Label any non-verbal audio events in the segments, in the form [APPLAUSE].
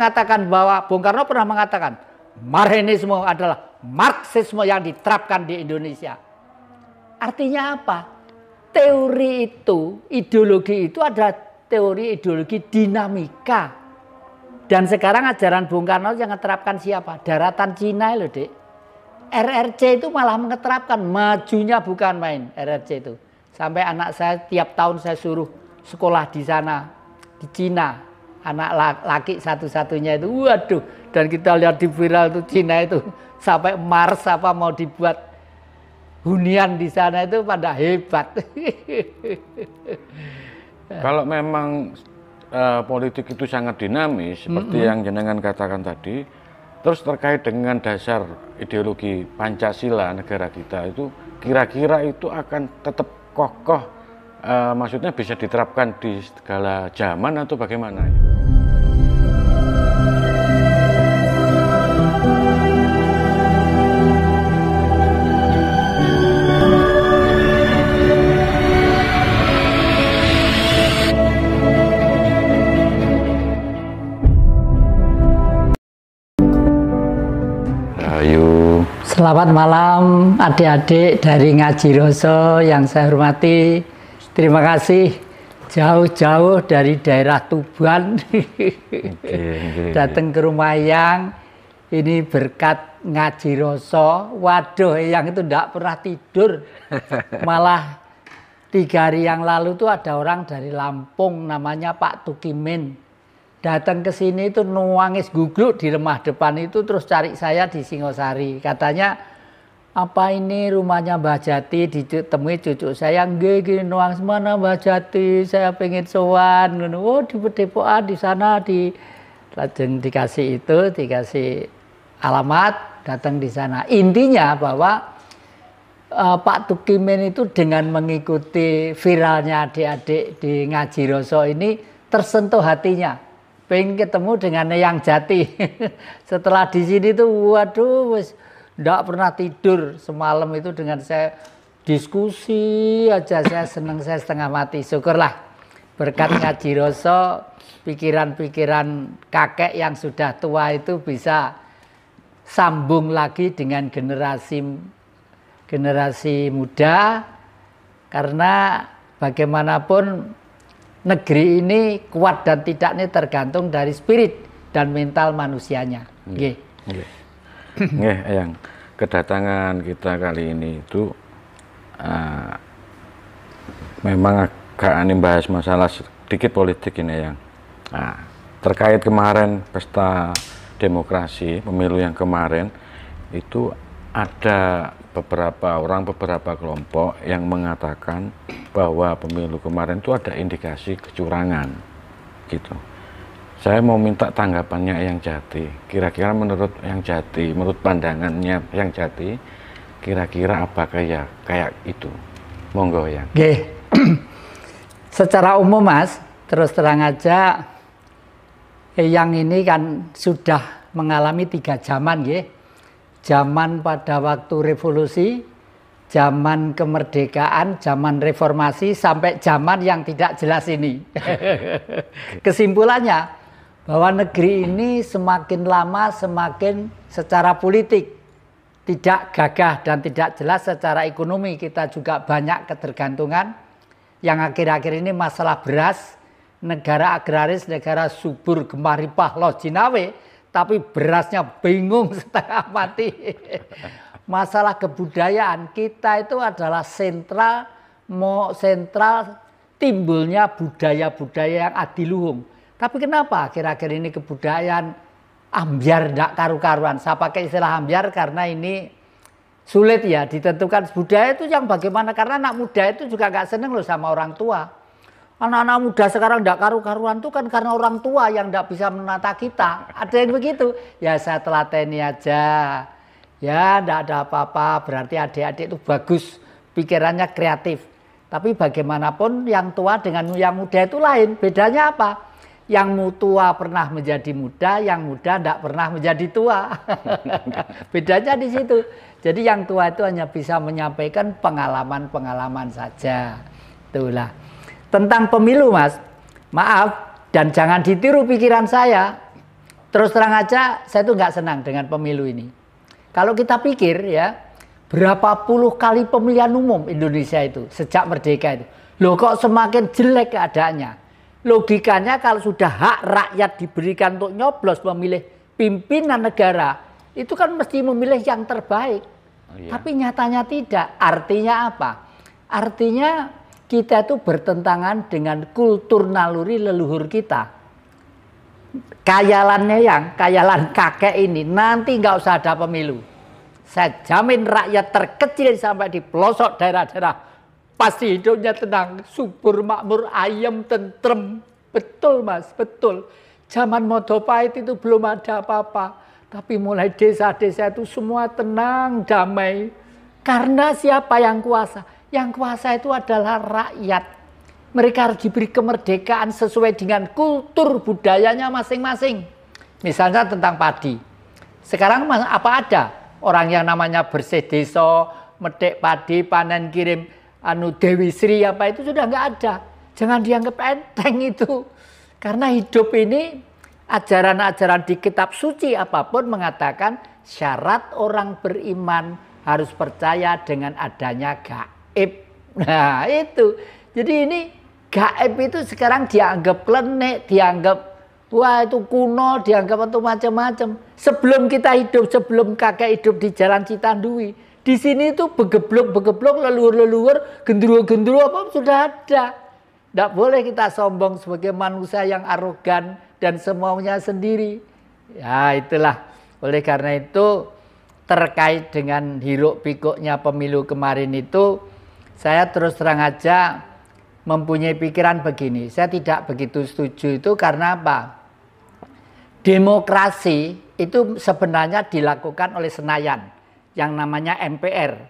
mengatakan bahwa Bung Karno pernah mengatakan Marxisme adalah Marxisme yang diterapkan di Indonesia. Artinya apa? Teori itu, ideologi itu adalah teori ideologi dinamika. Dan sekarang ajaran Bung Karno yang menerapkan siapa? Daratan Cina loh, Dek. RRC itu malah menerapkan majunya bukan main RRC itu. Sampai anak saya tiap tahun saya suruh sekolah di sana di Cina anak laki satu-satunya itu waduh dan kita lihat di viral itu Cina itu [LAUGHS] sampai Mars apa mau dibuat hunian di sana itu pada hebat. [LAUGHS] Kalau memang uh, politik itu sangat dinamis seperti mm -hmm. yang jenengan katakan tadi, terus terkait dengan dasar ideologi Pancasila negara kita itu kira-kira itu akan tetap kokoh uh, maksudnya bisa diterapkan di segala zaman atau bagaimana? Selamat malam adik-adik dari Ngaji Roso yang saya hormati. Terima kasih jauh-jauh dari daerah Tuban datang ke rumah yang ini berkat Ngaji Roso. Waduh, yang itu tidak pernah tidur. Malah tiga hari yang lalu tuh ada orang dari Lampung namanya Pak Tukimin datang ke sini itu nuangis gugluk di rumah depan itu terus cari saya di Singosari. Katanya apa ini rumahnya Mbah Jati ditemui cucu saya nggih nuang semana Mbah Jati saya pengen sowan ngono oh di Depokan di sana di lajeng dikasih itu dikasih alamat datang di sana intinya bahwa uh, Pak Tukimin itu dengan mengikuti viralnya adik-adik di ngaji Roso ini tersentuh hatinya pengen ketemu dengan yang jati. [LAUGHS] Setelah di sini tuh waduh wis ndak pernah tidur semalam itu dengan saya diskusi aja saya seneng saya setengah mati. Syukurlah berkat ngaji Roso, pikiran-pikiran kakek yang sudah tua itu bisa sambung lagi dengan generasi generasi muda karena bagaimanapun negeri ini kuat dan tidaknya tergantung dari spirit dan mental manusianya. Oke. Oke, yang Kedatangan kita kali ini itu uh, memang agak aneh bahas masalah sedikit politik ini, yang Nah, terkait kemarin pesta demokrasi, pemilu yang kemarin itu ada beberapa orang, beberapa kelompok yang mengatakan bahwa pemilu kemarin itu ada indikasi kecurangan. Gitu. Saya mau minta tanggapannya yang jati. Kira-kira menurut yang jati, menurut pandangannya yang jati, kira-kira apa kayak kayak itu? Monggo ya. Oke. [CLEARS THROAT] Secara umum Mas, terus terang aja eh, yang ini kan sudah mengalami tiga zaman, ya zaman pada waktu revolusi, zaman kemerdekaan, zaman reformasi, sampai zaman yang tidak jelas ini. [LAUGHS] Kesimpulannya, bahwa negeri ini semakin lama semakin secara politik tidak gagah dan tidak jelas secara ekonomi kita juga banyak ketergantungan yang akhir-akhir ini masalah beras negara agraris negara subur gemari ripah Jinawe tapi berasnya bingung [LAUGHS] setengah mati. Masalah kebudayaan kita itu adalah sentral mau sentral timbulnya budaya-budaya yang adiluhung. Tapi kenapa akhir-akhir ini kebudayaan ambiar tidak karu-karuan? Saya pakai istilah ambiar karena ini sulit ya ditentukan budaya itu yang bagaimana karena anak muda itu juga nggak seneng loh sama orang tua Anak-anak muda sekarang tidak karu-karuan tuh kan karena orang tua yang tidak bisa menata kita. Ada yang begitu. Ya saya telateni aja. Ya tidak ada apa-apa. Berarti adik-adik itu bagus. Pikirannya kreatif. Tapi bagaimanapun yang tua dengan yang muda itu lain. Bedanya apa? Yang tua pernah menjadi muda, yang muda tidak pernah menjadi tua. [LAUGHS] Bedanya di situ. Jadi yang tua itu hanya bisa menyampaikan pengalaman-pengalaman saja. Itulah tentang pemilu, Mas. Maaf, dan jangan ditiru pikiran saya. Terus terang aja, saya tuh nggak senang dengan pemilu ini. Kalau kita pikir ya, berapa puluh kali pemilihan umum Indonesia itu sejak merdeka itu. Loh kok semakin jelek keadaannya. Logikanya kalau sudah hak rakyat diberikan untuk nyoblos memilih pimpinan negara, itu kan mesti memilih yang terbaik. Oh, iya. Tapi nyatanya tidak. Artinya apa? Artinya kita itu bertentangan dengan kultur naluri leluhur kita. Kayalannya yang, kayalan kakek ini nanti nggak usah ada pemilu. Saya jamin rakyat terkecil sampai di pelosok daerah-daerah pasti hidupnya tenang, subur, makmur, ayam, tentrem. Betul mas, betul. Zaman Modopahit itu belum ada apa-apa. Tapi mulai desa-desa itu semua tenang, damai. Karena siapa yang kuasa? Yang kuasa itu adalah rakyat. Mereka harus diberi kemerdekaan sesuai dengan kultur budayanya masing-masing. Misalnya tentang padi. Sekarang apa ada orang yang namanya bersih deso, medek padi, panen kirim anu Dewi Sri apa itu sudah nggak ada. Jangan dianggap enteng itu. Karena hidup ini ajaran-ajaran di kitab suci apapun mengatakan syarat orang beriman harus percaya dengan adanya gak gaib. Nah itu. Jadi ini gaib itu sekarang dianggap klenik, dianggap wah itu kuno, dianggap itu macam-macam. Sebelum kita hidup, sebelum kakek hidup di Jalan Citandui, di sini itu begeblok-begeblok, leluhur-leluhur, gendruwo-gendruwo apa sudah ada. Tidak boleh kita sombong sebagai manusia yang arogan dan semaunya sendiri. Ya itulah. Oleh karena itu terkait dengan hiruk pikuknya pemilu kemarin itu saya terus terang aja mempunyai pikiran begini. Saya tidak begitu setuju itu karena apa? Demokrasi itu sebenarnya dilakukan oleh Senayan yang namanya MPR.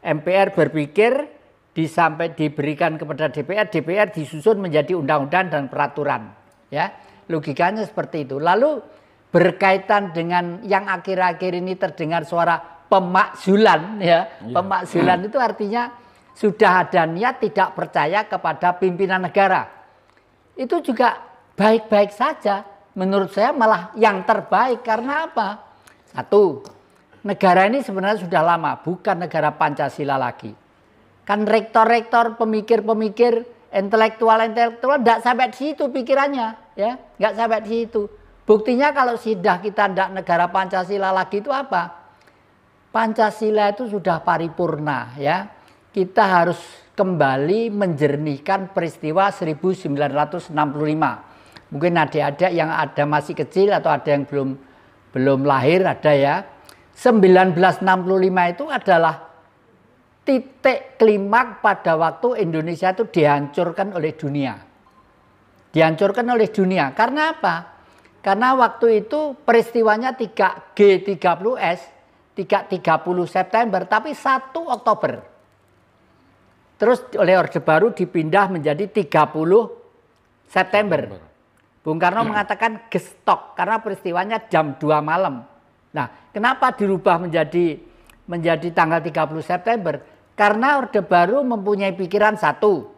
MPR berpikir disampai diberikan kepada DPR, DPR disusun menjadi undang-undang dan peraturan. Ya, logikanya seperti itu. Lalu berkaitan dengan yang akhir-akhir ini terdengar suara pemakzulan ya. ya. Pemakzulan itu artinya sudah ada niat tidak percaya kepada pimpinan negara. Itu juga baik-baik saja. Menurut saya malah yang terbaik karena apa? Satu, negara ini sebenarnya sudah lama bukan negara Pancasila lagi. Kan rektor-rektor, pemikir-pemikir, intelektual-intelektual tidak sampai di situ pikirannya, ya, nggak sampai di situ. Buktinya kalau sidah kita tidak negara Pancasila lagi itu apa? Pancasila itu sudah paripurna, ya kita harus kembali menjernihkan peristiwa 1965. Mungkin adik ada yang ada masih kecil atau ada yang belum belum lahir ada ya. 1965 itu adalah titik klimak pada waktu Indonesia itu dihancurkan oleh dunia. Dihancurkan oleh dunia. Karena apa? Karena waktu itu peristiwanya 3G30S, tiga puluh September tapi 1 Oktober. Terus oleh Orde Baru dipindah menjadi 30 September. September. Bung Karno hmm. mengatakan gestok karena peristiwanya jam 2 malam. Nah, kenapa dirubah menjadi menjadi tanggal 30 September? Karena Orde Baru mempunyai pikiran satu,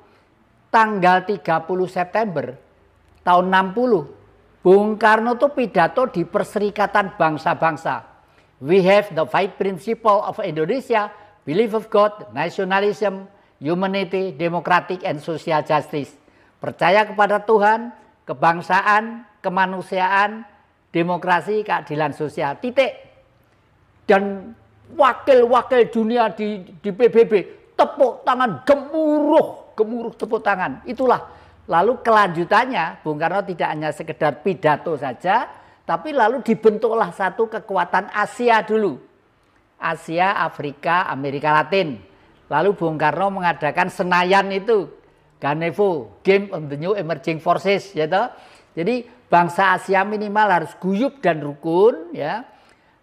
tanggal 30 September tahun 60, Bung Karno itu pidato di Perserikatan Bangsa-Bangsa. We have the five principle of Indonesia, belief of God, nationalism, humanity, democratic, and social justice. Percaya kepada Tuhan, kebangsaan, kemanusiaan, demokrasi, keadilan sosial. Titik. Dan wakil-wakil dunia di, di PBB tepuk tangan gemuruh, gemuruh tepuk tangan. Itulah. Lalu kelanjutannya Bung Karno tidak hanya sekedar pidato saja, tapi lalu dibentuklah satu kekuatan Asia dulu. Asia, Afrika, Amerika Latin Lalu Bung Karno mengadakan Senayan itu, Ganevo, Game on the New Emerging Forces, ya toh. Jadi bangsa Asia minimal harus guyup dan rukun, ya.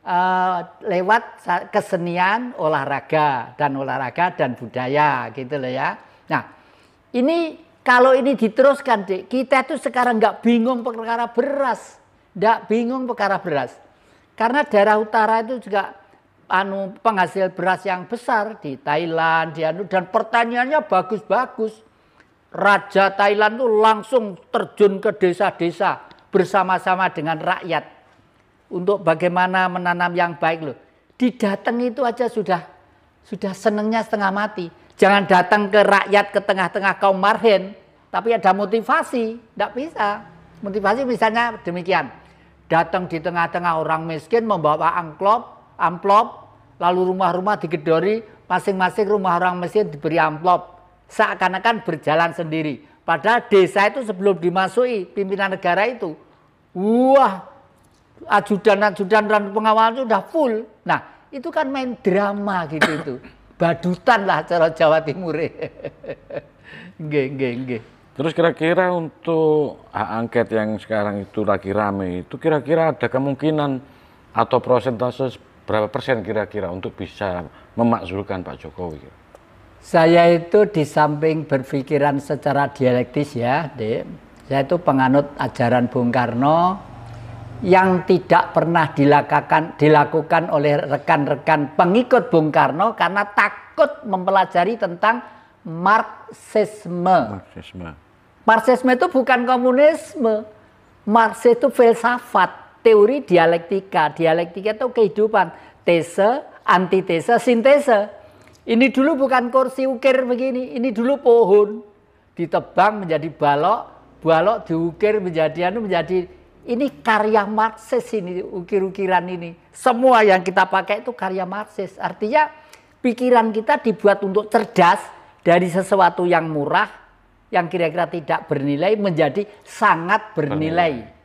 Eh, lewat kesenian, olahraga dan olahraga dan budaya, gitu loh ya. Nah, ini kalau ini diteruskan, dek, kita tuh sekarang nggak bingung perkara beras, nggak bingung perkara beras, karena daerah utara itu juga anu penghasil beras yang besar di Thailand di anu dan pertaniannya bagus-bagus. Raja Thailand tuh langsung terjun ke desa-desa bersama-sama dengan rakyat untuk bagaimana menanam yang baik loh. Didatang itu aja sudah sudah senengnya setengah mati. Jangan datang ke rakyat ke tengah-tengah kaum marhen, tapi ada motivasi, tidak bisa. Motivasi misalnya demikian. Datang di tengah-tengah orang miskin membawa angklop, amplop, lalu rumah-rumah digedori, masing-masing rumah orang mesin diberi amplop, seakan-akan berjalan sendiri. Padahal desa itu sebelum dimasuki pimpinan negara itu, wah ajudan-ajudan dan pengawalan itu udah full. Nah itu kan main drama gitu itu, [COUGHS] badutan lah cara Jawa Timur. geng [LAUGHS] nggih, nggih. Terus kira-kira untuk hak angket yang sekarang itu lagi rame itu kira-kira ada kemungkinan atau prosentase berapa persen kira-kira untuk bisa memakzulkan Pak Jokowi? Saya itu di samping berpikiran secara dialektis ya, Dek. Saya itu penganut ajaran Bung Karno yang tidak pernah dilakukan dilakukan oleh rekan-rekan pengikut Bung Karno karena takut mempelajari tentang Marxisme. Marxisme. Marxisme itu bukan komunisme. Marx itu filsafat teori dialektika. Dialektika itu kehidupan, tese, antitese, sintese. Ini dulu bukan kursi ukir begini, ini dulu pohon ditebang menjadi balok, balok diukir menjadi anu menjadi ini karya Marxis ini ukir-ukiran ini. Semua yang kita pakai itu karya Marxis. Artinya pikiran kita dibuat untuk cerdas dari sesuatu yang murah, yang kira-kira tidak bernilai menjadi sangat bernilai.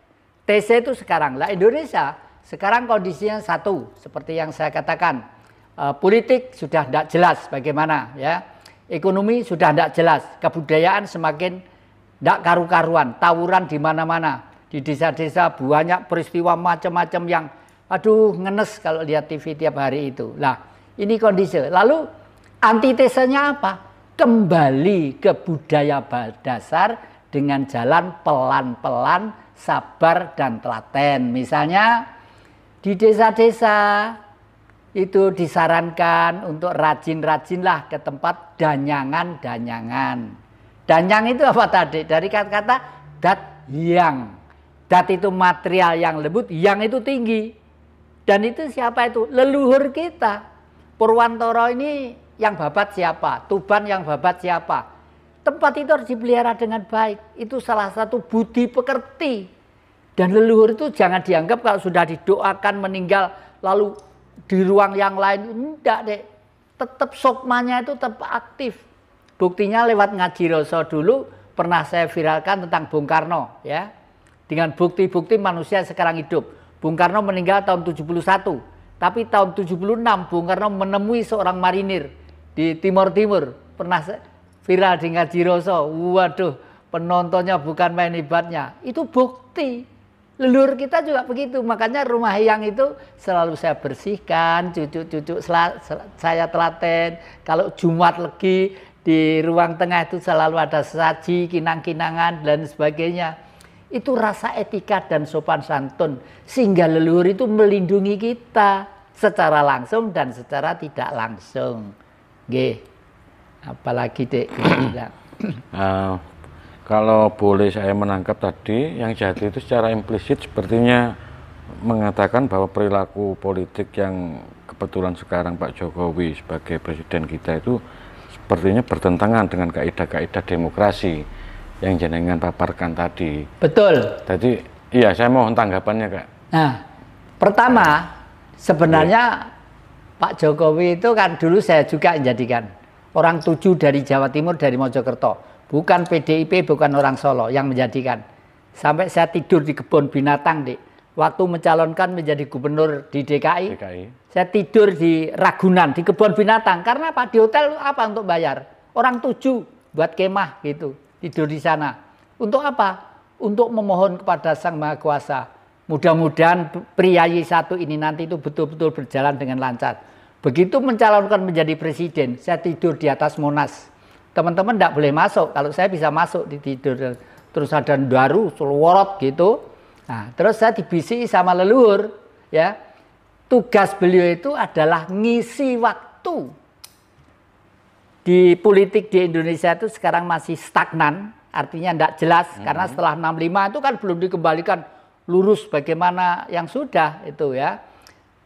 TC itu sekarang lah Indonesia sekarang kondisinya satu seperti yang saya katakan e, politik sudah tidak jelas bagaimana ya ekonomi sudah tidak jelas kebudayaan semakin tidak karu-karuan tawuran di mana-mana di desa-desa banyak peristiwa macam-macam yang aduh ngenes kalau lihat TV tiap hari itu lah ini kondisi lalu antitesanya apa kembali ke budaya dasar dengan jalan pelan-pelan sabar dan telaten. Misalnya di desa-desa itu disarankan untuk rajin-rajinlah ke tempat danyangan-danyangan. Danyang itu apa tadi? Dari kata-kata dat yang. Dat itu material yang lembut, yang itu tinggi. Dan itu siapa itu? Leluhur kita. Purwantoro ini yang babat siapa? Tuban yang babat siapa? tempat itu harus dipelihara dengan baik. Itu salah satu budi pekerti. Dan leluhur itu jangan dianggap kalau sudah didoakan meninggal lalu di ruang yang lain. Enggak deh. Tetap sokmanya itu tetap aktif. Buktinya lewat ngaji rosa dulu pernah saya viralkan tentang Bung Karno ya. Dengan bukti-bukti manusia sekarang hidup. Bung Karno meninggal tahun 71. Tapi tahun 76 Bung Karno menemui seorang marinir di Timur Timur. Pernah viral di ngaji Roso, Waduh, penontonnya bukan main ibadnya. Itu bukti. Lelur kita juga begitu. Makanya rumah yang itu selalu saya bersihkan, cucu-cucu saya telaten. Kalau Jumat lagi di ruang tengah itu selalu ada saji, kinang-kinangan dan sebagainya. Itu rasa etika dan sopan santun sehingga leluhur itu melindungi kita secara langsung dan secara tidak langsung. Nggih apalagi dek uh, [CLEARS THROAT] ah, kalau boleh saya menangkap tadi yang jadi itu secara implisit sepertinya mengatakan bahwa perilaku politik yang kebetulan sekarang Pak Jokowi sebagai presiden kita itu sepertinya bertentangan dengan kaidah-kaidah demokrasi yang jenengan paparkan tadi. Betul. Tadi iya saya mohon tanggapannya Kak. Nah, pertama sebenarnya ya. Pak Jokowi itu kan dulu saya juga jadikan orang tujuh dari Jawa Timur dari Mojokerto, bukan PDIP, bukan orang Solo yang menjadikan. Sampai saya tidur di kebun binatang, di Waktu mencalonkan menjadi gubernur di DKI, DKI, saya tidur di Ragunan, di kebun binatang. Karena apa? Di hotel apa untuk bayar? Orang tujuh buat kemah gitu, tidur di sana. Untuk apa? Untuk memohon kepada Sang Maha Kuasa. Mudah-mudahan priayi satu ini nanti itu betul-betul berjalan dengan lancar Begitu mencalonkan menjadi presiden, saya tidur di atas Monas. Teman-teman tidak boleh masuk. Kalau saya bisa masuk di tidur terus ada baru sulworot gitu. Nah, terus saya dibisi sama leluhur, ya. Tugas beliau itu adalah ngisi waktu. Di politik di Indonesia itu sekarang masih stagnan, artinya tidak jelas mm -hmm. karena setelah 65 itu kan belum dikembalikan lurus bagaimana yang sudah itu ya.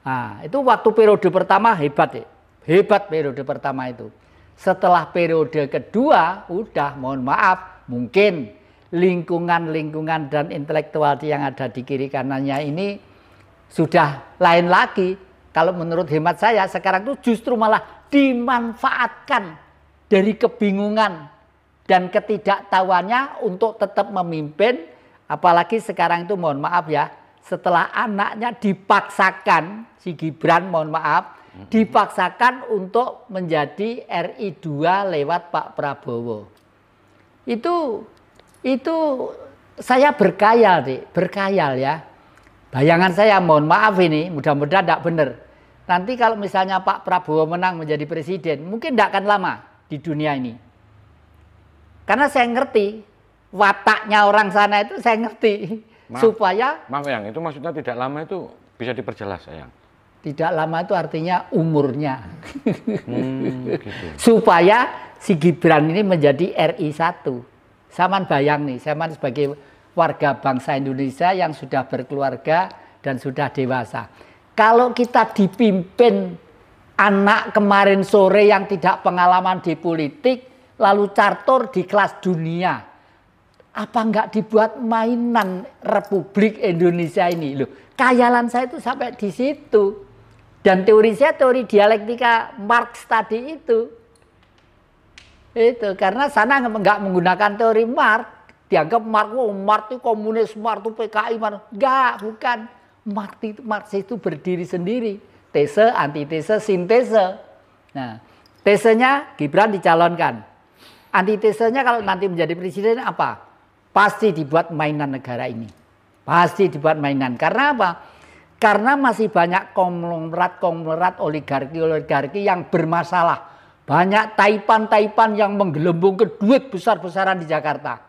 Nah, itu waktu periode pertama hebat ya. Hebat periode pertama itu. Setelah periode kedua, udah mohon maaf, mungkin lingkungan-lingkungan dan intelektual yang ada di kiri kanannya ini sudah lain lagi. Kalau menurut hemat saya, sekarang itu justru malah dimanfaatkan dari kebingungan dan ketidaktahuannya untuk tetap memimpin. Apalagi sekarang itu mohon maaf ya, setelah anaknya dipaksakan si Gibran mohon maaf dipaksakan untuk menjadi RI 2 lewat Pak Prabowo. Itu itu saya berkayal, Dik, berkayal ya. Bayangan saya mohon maaf ini, mudah-mudahan tidak benar. Nanti kalau misalnya Pak Prabowo menang menjadi presiden, mungkin tidak akan lama di dunia ini. Karena saya ngerti wataknya orang sana itu saya ngerti maaf, supaya maaf yang itu maksudnya tidak lama itu bisa diperjelas sayang tidak lama itu artinya umurnya hmm, gitu. [LAUGHS] supaya si Gibran ini menjadi RI 1 Saman bayang nih Saman sebagai warga bangsa Indonesia yang sudah berkeluarga dan sudah dewasa kalau kita dipimpin anak kemarin sore yang tidak pengalaman di politik lalu catur di kelas dunia apa nggak dibuat mainan Republik Indonesia ini loh kayalan saya itu sampai di situ dan teori saya teori dialektika Marx tadi itu itu karena sana nggak menggunakan teori Marx dianggap Marx oh, Marx itu komunis Marx itu PKI Marx nggak bukan Marx itu Marx itu berdiri sendiri tese antitese sintese nah tesenya Gibran dicalonkan antitesenya kalau nanti menjadi presiden apa pasti dibuat mainan negara ini. Pasti dibuat mainan. Karena apa? Karena masih banyak konglomerat-konglomerat oligarki-oligarki yang bermasalah. Banyak taipan-taipan yang menggelembung ke duit besar-besaran di Jakarta.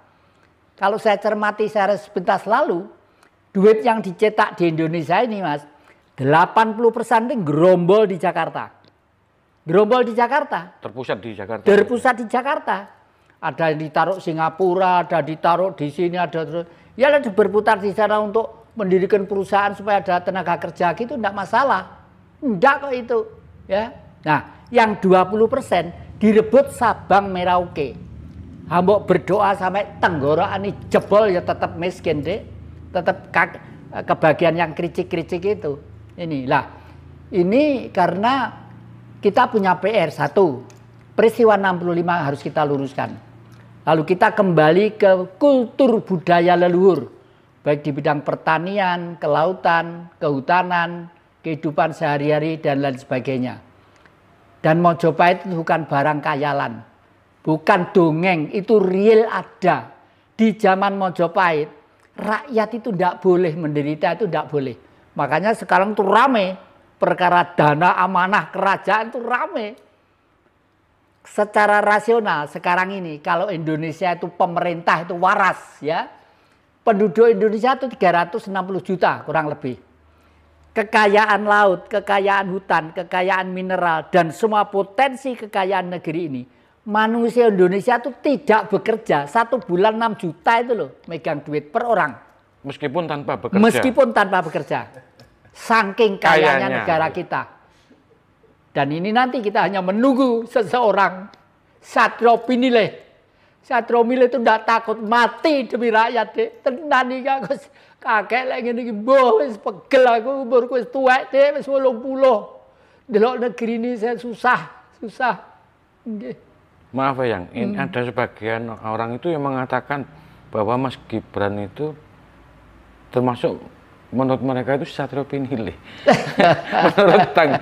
Kalau saya cermati secara sebentar lalu, duit yang dicetak di Indonesia ini mas, 80% persen itu gerombol di Jakarta. Gerombol di Jakarta. Terpusat di Jakarta. Terpusat di Jakarta ada yang ditaruh Singapura, ada ditaruh di sini, ada terus. Ya ada berputar di sana untuk mendirikan perusahaan supaya ada tenaga kerja gitu enggak masalah. Enggak kok itu, ya. Nah, yang 20% direbut Sabang Merauke. Hambok berdoa sampai tenggorokan ini jebol ya tetap miskin deh. Tetap eh, kebagian yang kricik kricik itu. Inilah. Ini karena kita punya PR satu, peristiwa 65 harus kita luruskan. Lalu kita kembali ke kultur budaya leluhur, baik di bidang pertanian, kelautan, kehutanan, kehidupan sehari-hari, dan lain sebagainya. Dan Mojopahit itu bukan barang kayalan, bukan dongeng, itu real ada. Di zaman Mojopahit, rakyat itu tidak boleh menderita, itu tidak boleh. Makanya sekarang itu rame, perkara dana amanah kerajaan itu rame secara rasional sekarang ini kalau Indonesia itu pemerintah itu waras ya. Penduduk Indonesia itu 360 juta kurang lebih. Kekayaan laut, kekayaan hutan, kekayaan mineral dan semua potensi kekayaan negeri ini. Manusia Indonesia itu tidak bekerja. Satu bulan 6 juta itu loh megang duit per orang. Meskipun tanpa bekerja. Meskipun tanpa bekerja. Saking kayanya, kayanya. negara kita dan ini nanti kita hanya menunggu seseorang. Satro pinileh. Satro milih itu tidak takut mati demi rakyat. Dek. Tenang iki aku kakek lagi ini. iki mbuh pegel aku umurku wis tuwek Dek wis 80. Delok negeri ini saya susah, susah. Maaf ya, yang ini hmm. ada sebagian orang itu yang mengatakan bahwa Mas Gibran itu termasuk menurut mereka itu Satrio Pinilih. [LAUGHS] menurut tang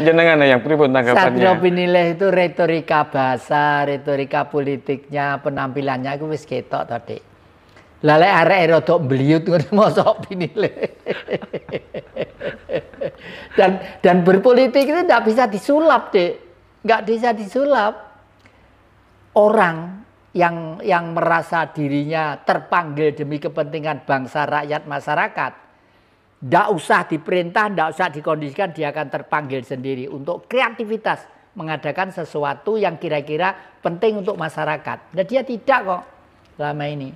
jenengan yang pribun tanggapannya. Satrio Pinilih itu retorika bahasa, retorika politiknya, penampilannya aku wis ketok tadi. lek arek e rodok beliut ngono [LAUGHS] mosok pinilih. [LAUGHS] dan dan berpolitik itu tidak bisa disulap, Dik. Enggak bisa disulap. Orang yang yang merasa dirinya terpanggil demi kepentingan bangsa, rakyat, masyarakat tidak usah diperintah, tidak usah dikondisikan, dia akan terpanggil sendiri untuk kreativitas mengadakan sesuatu yang kira-kira penting untuk masyarakat. Dan nah, dia tidak kok selama ini.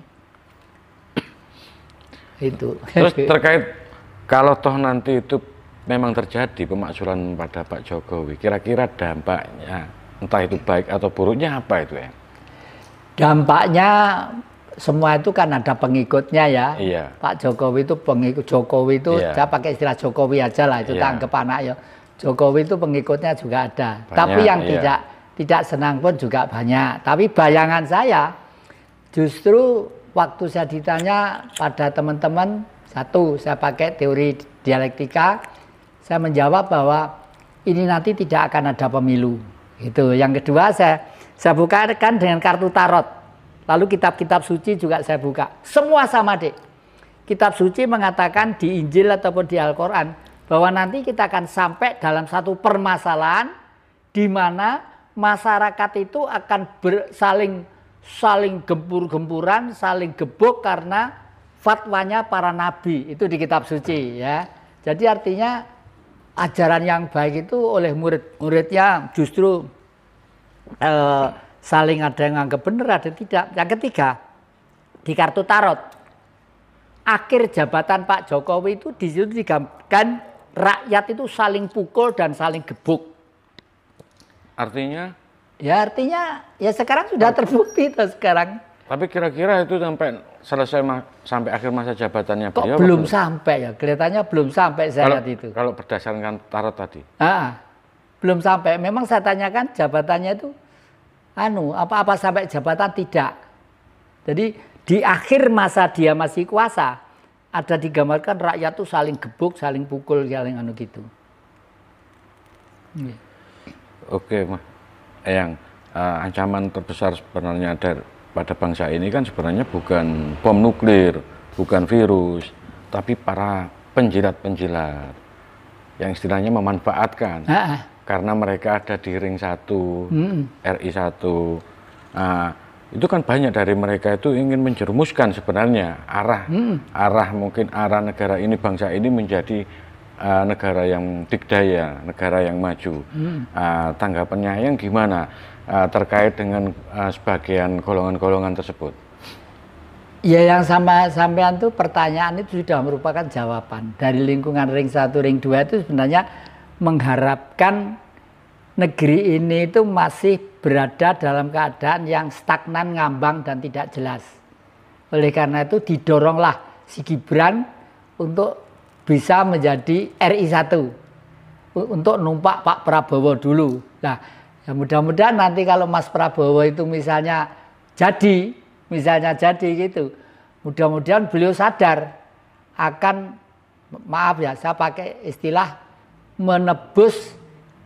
[CLEARS THROAT] Itu. Terus [LAUGHS] terkait kalau toh nanti itu memang terjadi pemaksulan pada Pak Jokowi, kira-kira dampaknya entah itu baik atau buruknya apa itu ya? Dampaknya semua itu kan ada pengikutnya ya. Iya. Pak Jokowi itu pengikut Jokowi itu iya. saya pakai istilah Jokowi aja lah itu iya. tanggap anak ya. Jokowi itu pengikutnya juga ada. Banyak, Tapi yang iya. tidak tidak senang pun juga banyak. Tapi bayangan saya justru waktu saya ditanya pada teman-teman satu saya pakai teori dialektika saya menjawab bahwa ini nanti tidak akan ada pemilu. itu Yang kedua saya saya bukakan dengan kartu tarot. Lalu kitab-kitab suci juga saya buka. Semua sama, deh. Kitab suci mengatakan di Injil ataupun di Al-Qur'an bahwa nanti kita akan sampai dalam satu permasalahan di mana masyarakat itu akan saling saling gempur-gempuran, saling gebuk karena fatwanya para nabi itu di kitab suci ya. Jadi artinya ajaran yang baik itu oleh murid-muridnya justru eh, saling ada yang anggap benar, ada yang tidak. Yang ketiga, di kartu tarot, akhir jabatan Pak Jokowi itu di situ digambarkan rakyat itu saling pukul dan saling gebuk. Artinya? Ya artinya ya sekarang sudah terbukti tuh sekarang. Tapi kira-kira itu sampai selesai sampai akhir masa jabatannya Kok beliau? belum sampai ya? Kelihatannya belum sampai saya kalau, lihat itu. Kalau berdasarkan tarot tadi? Ah, belum sampai. Memang saya tanyakan jabatannya itu anu apa apa sampai jabatan tidak. Jadi di akhir masa dia masih kuasa ada digambarkan rakyat tuh saling gebuk, saling pukul, saling anu gitu. Yeah. Oke, mah. Yang uh, eh, ancaman terbesar sebenarnya ada pada bangsa ini kan sebenarnya bukan bom nuklir, bukan virus, tapi para penjilat-penjilat yang istilahnya memanfaatkan. Ha -ha karena mereka ada di ring satu, hmm. RI satu. Nah, itu kan banyak dari mereka itu ingin menjerumuskan sebenarnya arah hmm. arah mungkin arah negara ini bangsa ini menjadi uh, negara yang dikdaya, negara yang maju. Hmm. Uh, tanggapannya yang gimana uh, terkait dengan uh, sebagian golongan-golongan tersebut? Ya yang sama sampean tuh pertanyaan itu sudah merupakan jawaban dari lingkungan ring satu ring dua itu sebenarnya mengharapkan negeri ini itu masih berada dalam keadaan yang stagnan, ngambang, dan tidak jelas. Oleh karena itu didoronglah si Gibran untuk bisa menjadi RI1 untuk numpak Pak Prabowo dulu. Nah, ya mudah-mudahan nanti kalau Mas Prabowo itu misalnya jadi, misalnya jadi gitu, mudah-mudahan beliau sadar akan maaf ya saya pakai istilah menebus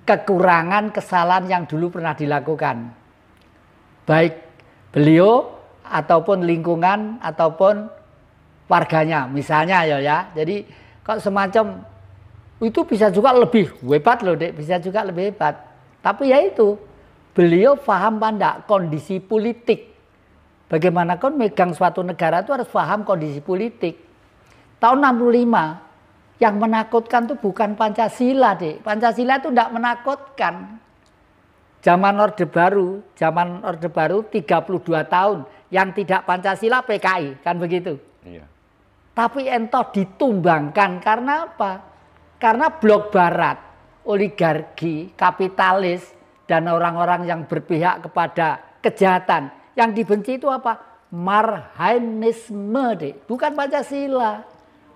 kekurangan kesalahan yang dulu pernah dilakukan. Baik beliau ataupun lingkungan ataupun warganya misalnya ya ya. Jadi kok semacam itu bisa juga lebih hebat loh dek, bisa juga lebih hebat. Tapi ya itu beliau paham panda kondisi politik. Bagaimana kan megang suatu negara itu harus paham kondisi politik. Tahun 65 yang menakutkan itu bukan Pancasila, deh. Pancasila itu tidak menakutkan. Zaman Orde Baru, zaman Orde Baru 32 tahun. Yang tidak Pancasila PKI, kan begitu. Iya. Tapi entah ditumbangkan karena apa? Karena blok barat, oligarki, kapitalis, dan orang-orang yang berpihak kepada kejahatan. Yang dibenci itu apa? Marhainisme, deh. bukan Pancasila.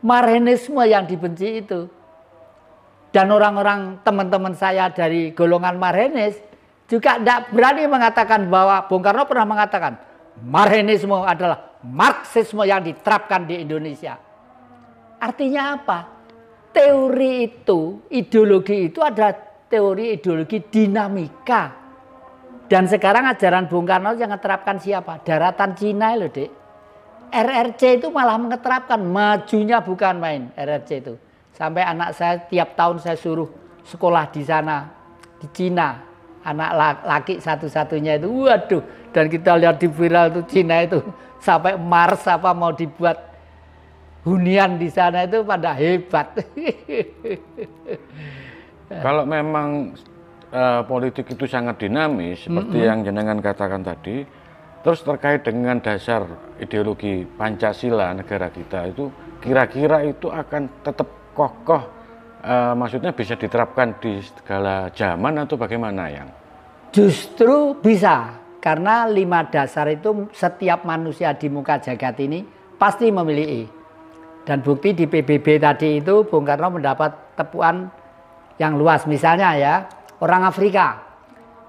Marenisme yang dibenci itu. Dan orang-orang teman-teman saya dari golongan Marenis juga tidak berani mengatakan bahwa Bung Karno pernah mengatakan Marenisme adalah Marxisme yang diterapkan di Indonesia. Artinya apa? Teori itu, ideologi itu adalah teori ideologi dinamika. Dan sekarang ajaran Bung Karno yang menerapkan siapa? Daratan Cina loh, Dek. RRC itu malah mengeterapkan majunya bukan main RRC itu. Sampai anak saya tiap tahun saya suruh sekolah di sana di Cina. Anak laki satu-satunya itu waduh dan kita lihat di viral itu Cina itu [LAUGHS] sampai Mars apa mau dibuat hunian di sana itu pada hebat. [LAUGHS] Kalau memang uh, politik itu sangat dinamis seperti mm -mm. yang jenengan katakan tadi, Terus terkait dengan dasar ideologi Pancasila negara kita itu kira-kira itu akan tetap kokoh e, maksudnya bisa diterapkan di segala zaman atau bagaimana yang? Justru bisa karena lima dasar itu setiap manusia di muka jagat ini pasti memiliki. Dan bukti di PBB tadi itu Bung Karno mendapat tepuan yang luas misalnya ya orang Afrika.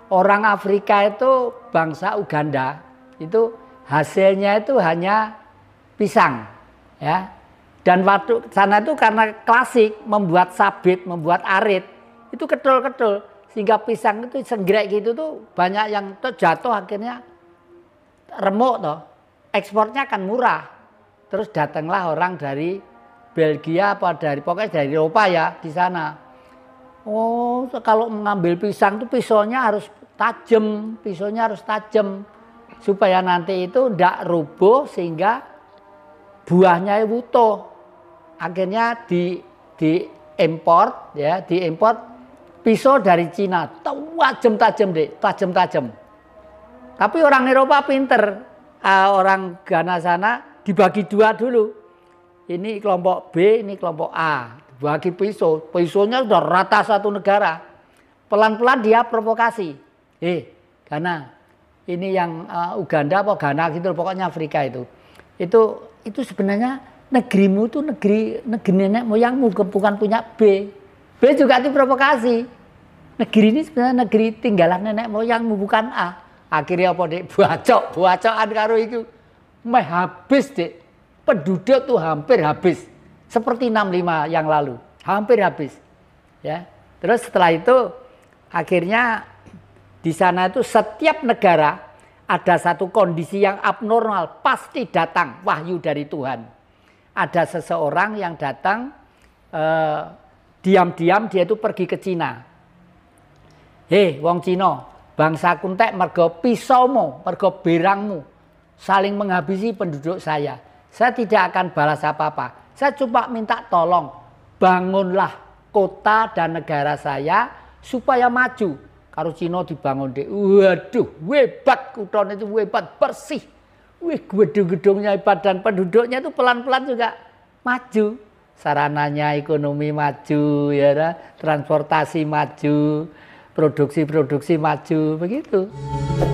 Orang Afrika itu bangsa Uganda itu hasilnya itu hanya pisang ya dan waktu sana itu karena klasik membuat sabit membuat arit itu ketul-ketul sehingga pisang itu senggrek gitu tuh banyak yang tuh jatuh akhirnya remuk toh ekspornya akan murah terus datanglah orang dari Belgia apa dari pokoknya dari Eropa ya di sana oh kalau mengambil pisang tuh pisaunya harus tajam pisaunya harus tajam supaya nanti itu tidak rubuh sehingga buahnya itu utuh. Akhirnya di di import ya, di import pisau dari Cina. Tajam tajam deh, tajam tajam. Tapi orang Eropa pinter, uh, orang Ghana sana dibagi dua dulu. Ini kelompok B, ini kelompok A. Bagi pisau, pisaunya sudah rata satu negara. Pelan-pelan dia provokasi. Eh, hey, Ghana, ini yang uh, Uganda apa Ghana gitu pokoknya Afrika itu itu itu sebenarnya negerimu itu negeri negeri nenek moyangmu bukan punya B B juga itu provokasi. negeri ini sebenarnya negeri tinggalan nenek moyangmu bukan A akhirnya apa dek [LAUGHS] buacok buacokan karo itu meh habis dek penduduk tuh hampir habis seperti 65 yang lalu hampir habis ya terus setelah itu akhirnya di sana itu setiap negara ada satu kondisi yang abnormal, pasti datang wahyu dari Tuhan. Ada seseorang yang datang diam eh, diam-diam dia itu pergi ke Cina. Hei, wong Cino, bangsa kuntek mergo pisaumu, mergo berangmu, saling menghabisi penduduk saya. Saya tidak akan balas apa-apa. Saya cuma minta tolong, bangunlah kota dan negara saya supaya maju karo Cina dibangun deh. Waduh, webat kuton itu webat bersih. Wih, gedung-gedungnya hebat dan penduduknya itu pelan-pelan juga maju. Sarananya ekonomi maju, ya, transportasi maju, produksi-produksi maju, begitu.